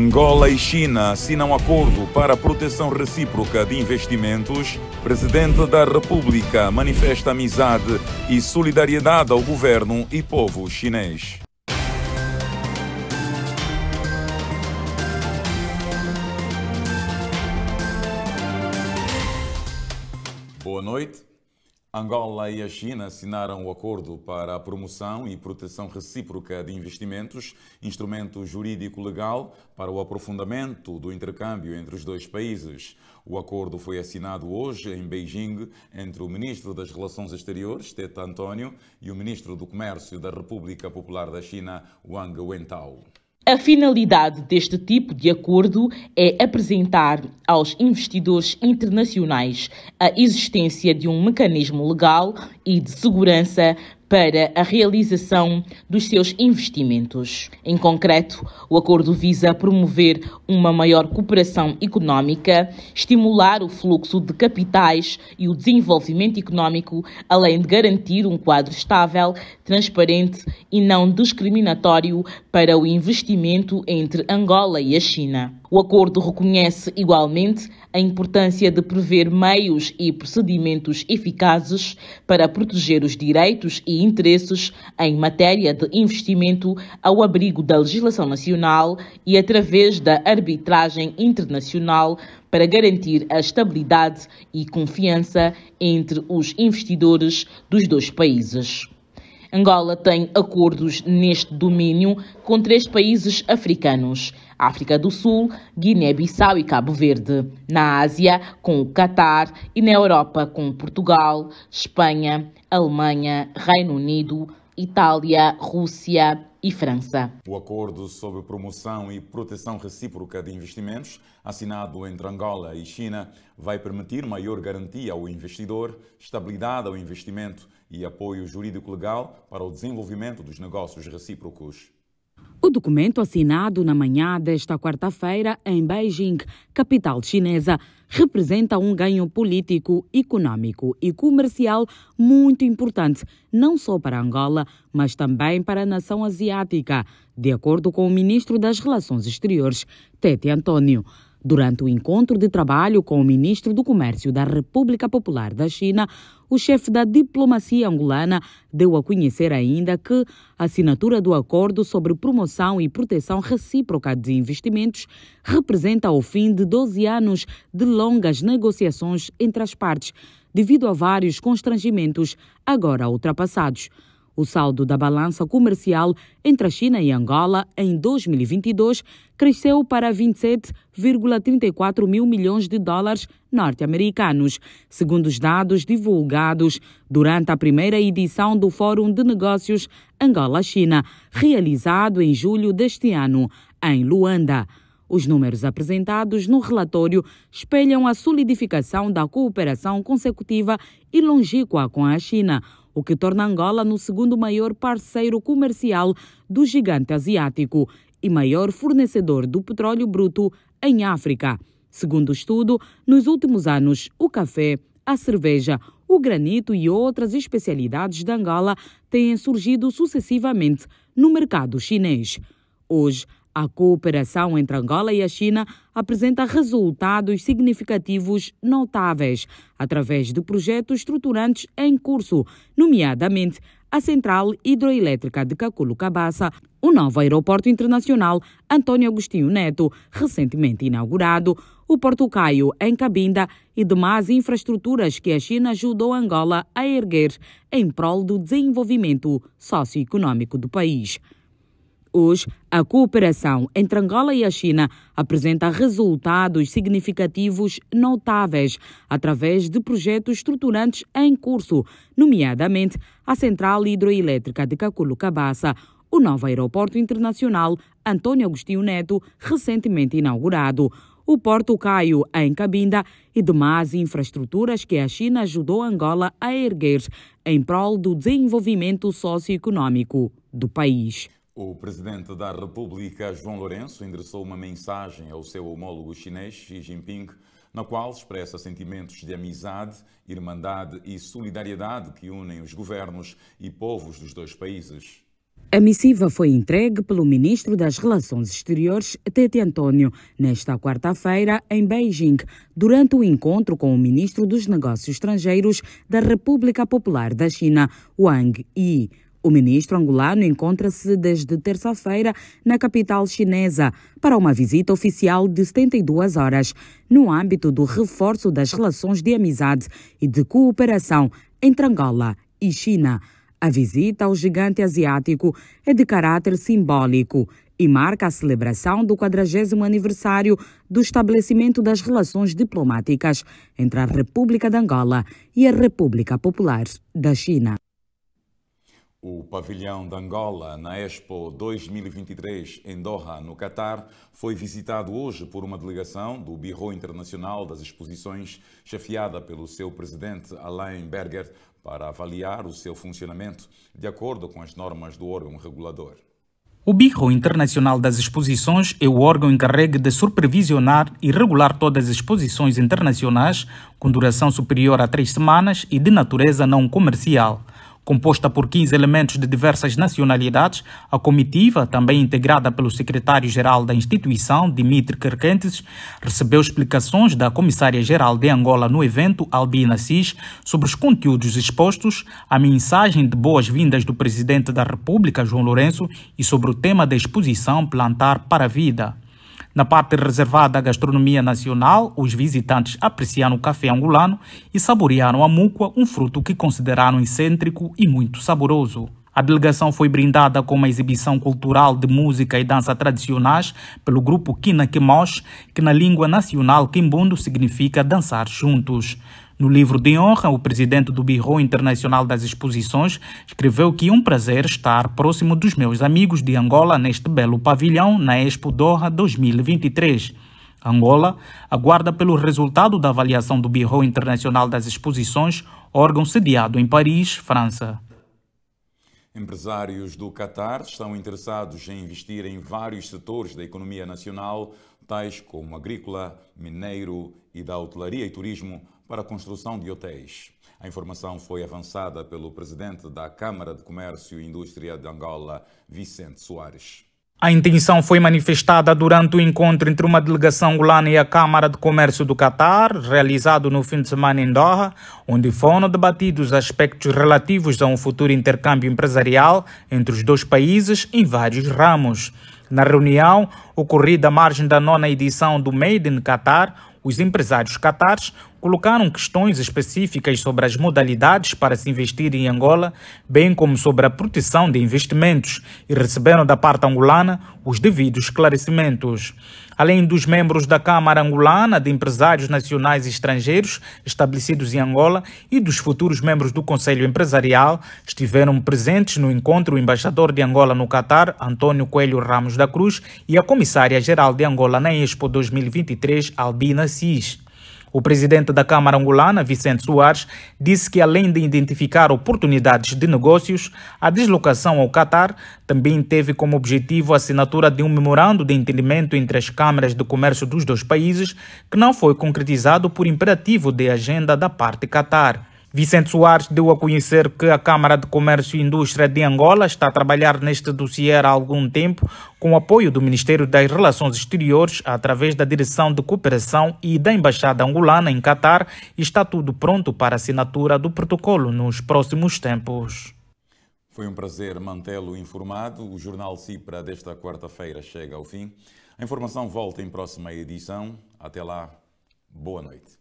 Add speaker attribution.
Speaker 1: Angola e China assinam acordo para proteção recíproca de investimentos. Presidente da República manifesta amizade e solidariedade ao governo e povo chinês. Boa noite. Angola e a China assinaram o acordo para a promoção e proteção recíproca de investimentos, instrumento jurídico legal para o aprofundamento do intercâmbio entre os dois países. O acordo foi assinado hoje em Beijing entre o ministro das Relações Exteriores, Teta António, e o ministro do Comércio da República Popular da China, Wang Wentao.
Speaker 2: A finalidade deste tipo de acordo é apresentar aos investidores internacionais a existência de um mecanismo legal e de segurança para a realização dos seus investimentos. Em concreto, o acordo visa promover uma maior cooperação econômica, estimular o fluxo de capitais e o desenvolvimento econômico, além de garantir um quadro estável, transparente e não discriminatório para o investimento entre Angola e a China. O acordo reconhece igualmente a importância de prever meios e procedimentos eficazes para proteger os direitos e interesses em matéria de investimento ao abrigo da legislação nacional e através da arbitragem internacional para garantir a estabilidade e confiança entre os investidores dos dois países. Angola tem acordos neste domínio com três países africanos: África do Sul, Guiné-Bissau e Cabo Verde. Na Ásia, com o Catar e na Europa, com Portugal, Espanha, Alemanha, Reino Unido, Itália, Rússia e França.
Speaker 1: O acordo sobre promoção e proteção recíproca de investimentos, assinado entre Angola e China, vai permitir maior garantia ao investidor, estabilidade ao investimento e apoio jurídico-legal para o desenvolvimento dos negócios recíprocos.
Speaker 3: O documento assinado na manhã desta quarta-feira em Beijing, capital chinesa, representa um ganho político, econômico e comercial muito importante, não só para Angola, mas também para a nação asiática, de acordo com o ministro das Relações Exteriores, Tete Antônio. Durante o encontro de trabalho com o ministro do Comércio da República Popular da China, o chefe da diplomacia angolana deu a conhecer ainda que a assinatura do acordo sobre promoção e proteção recíproca de investimentos representa o fim de 12 anos de longas negociações entre as partes, devido a vários constrangimentos agora ultrapassados. O saldo da balança comercial entre a China e Angola em 2022 cresceu para 27,34 mil milhões de dólares norte-americanos, segundo os dados divulgados durante a primeira edição do Fórum de Negócios Angola-China, realizado em julho deste ano, em Luanda. Os números apresentados no relatório espelham a solidificação da cooperação consecutiva e longíqua com a China o que torna Angola no segundo maior parceiro comercial do gigante asiático e maior fornecedor do petróleo bruto em África. Segundo o estudo, nos últimos anos, o café, a cerveja, o granito e outras especialidades de Angola têm surgido sucessivamente no mercado chinês. Hoje, a cooperação entre Angola e a China apresenta resultados significativos notáveis através de projetos estruturantes em curso, nomeadamente a central hidroelétrica de Caculo-Cabaça, o novo aeroporto internacional Antônio Agostinho Neto, recentemente inaugurado, o Porto Caio, em Cabinda, e demais infraestruturas que a China ajudou Angola a erguer em prol do desenvolvimento socioeconômico do país. Hoje, a cooperação entre Angola e a China apresenta resultados significativos notáveis através de projetos estruturantes em curso, nomeadamente a Central Hidroelétrica de Caculu-Cabaça, o novo Aeroporto Internacional Antônio Agostinho Neto, recentemente inaugurado o Porto Caio, em Cabinda, e demais infraestruturas que a China ajudou Angola a erguer em prol do desenvolvimento socioeconômico do país.
Speaker 1: O presidente da República, João Lourenço, endereçou uma mensagem ao seu homólogo chinês, Xi Jinping, na qual expressa sentimentos de amizade, irmandade e solidariedade que unem os governos e povos dos dois países.
Speaker 3: A missiva foi entregue pelo ministro das Relações Exteriores, Tete António, nesta quarta-feira, em Beijing, durante o encontro com o ministro dos Negócios Estrangeiros da República Popular da China, Wang Yi. O ministro angolano encontra-se desde terça-feira na capital chinesa para uma visita oficial de 72 horas, no âmbito do reforço das relações de amizade e de cooperação entre Angola e China. A visita ao gigante asiático é de caráter simbólico e marca a celebração do 40 aniversário do estabelecimento das relações diplomáticas entre a República de Angola e a República Popular da China.
Speaker 1: O pavilhão de Angola na Expo 2023 em Doha, no Catar, foi visitado hoje por uma delegação do Birro Internacional das Exposições, chefiada pelo seu presidente Alain Berger, para avaliar o seu funcionamento de acordo com as normas do órgão regulador.
Speaker 4: O Birro Internacional das Exposições é o órgão encarregue de supervisionar e regular todas as exposições internacionais com duração superior a três semanas e de natureza não comercial. Composta por 15 elementos de diversas nacionalidades, a comitiva, também integrada pelo secretário-geral da instituição, Dimitri Kerkentes, recebeu explicações da comissária-geral de Angola no evento, Albina Cis, sobre os conteúdos expostos, a mensagem de boas-vindas do presidente da República, João Lourenço, e sobre o tema da exposição Plantar para a Vida. Na parte reservada à gastronomia nacional, os visitantes apreciaram o café angolano e saborearam a mucua, um fruto que consideraram excêntrico e muito saboroso. A delegação foi brindada com uma exibição cultural de música e dança tradicionais pelo grupo Kina Kemos, que na língua nacional Kimbundo significa dançar juntos. No livro de honra, o presidente do Birro Internacional das Exposições escreveu que um prazer estar próximo dos meus amigos de Angola neste belo pavilhão na Expo Doha 2023. Angola aguarda pelo resultado da avaliação do Birro Internacional das Exposições, órgão sediado em Paris, França.
Speaker 1: Empresários do Catar estão interessados em investir em vários setores da economia nacional, tais como agrícola, mineiro e da hotelaria e turismo, para a construção de hotéis. A informação foi avançada pelo presidente da Câmara de Comércio e Indústria de Angola, Vicente Soares.
Speaker 4: A intenção foi manifestada durante o encontro entre uma delegação angolana e a Câmara de Comércio do Catar, realizado no fim de semana em Doha, onde foram debatidos aspectos relativos a um futuro intercâmbio empresarial entre os dois países em vários ramos. Na reunião, ocorrida à margem da nona edição do Made in Qatar, os empresários catares colocaram questões específicas sobre as modalidades para se investir em Angola, bem como sobre a proteção de investimentos, e receberam da parte angolana os devidos esclarecimentos. Além dos membros da Câmara Angolana de Empresários Nacionais e Estrangeiros estabelecidos em Angola e dos futuros membros do Conselho Empresarial, estiveram presentes no encontro o embaixador de Angola no Catar, António Coelho Ramos da Cruz, e a comissária-geral de Angola na Expo 2023, Albina Cis. O presidente da Câmara Angolana, Vicente Soares, disse que, além de identificar oportunidades de negócios, a deslocação ao Catar também teve como objetivo a assinatura de um memorando de entendimento entre as câmaras de comércio dos dois países, que não foi concretizado por imperativo de agenda da parte Catar. Vicente Soares deu a conhecer que a Câmara de Comércio e Indústria de Angola está a trabalhar neste dossiê há algum tempo, com o apoio do Ministério das Relações Exteriores, através da Direção de Cooperação e da Embaixada Angolana em Catar, e está tudo pronto para assinatura do protocolo nos próximos tempos.
Speaker 1: Foi um prazer mantê-lo informado. O Jornal Cipra desta quarta-feira chega ao fim. A informação volta em próxima edição. Até lá, boa noite.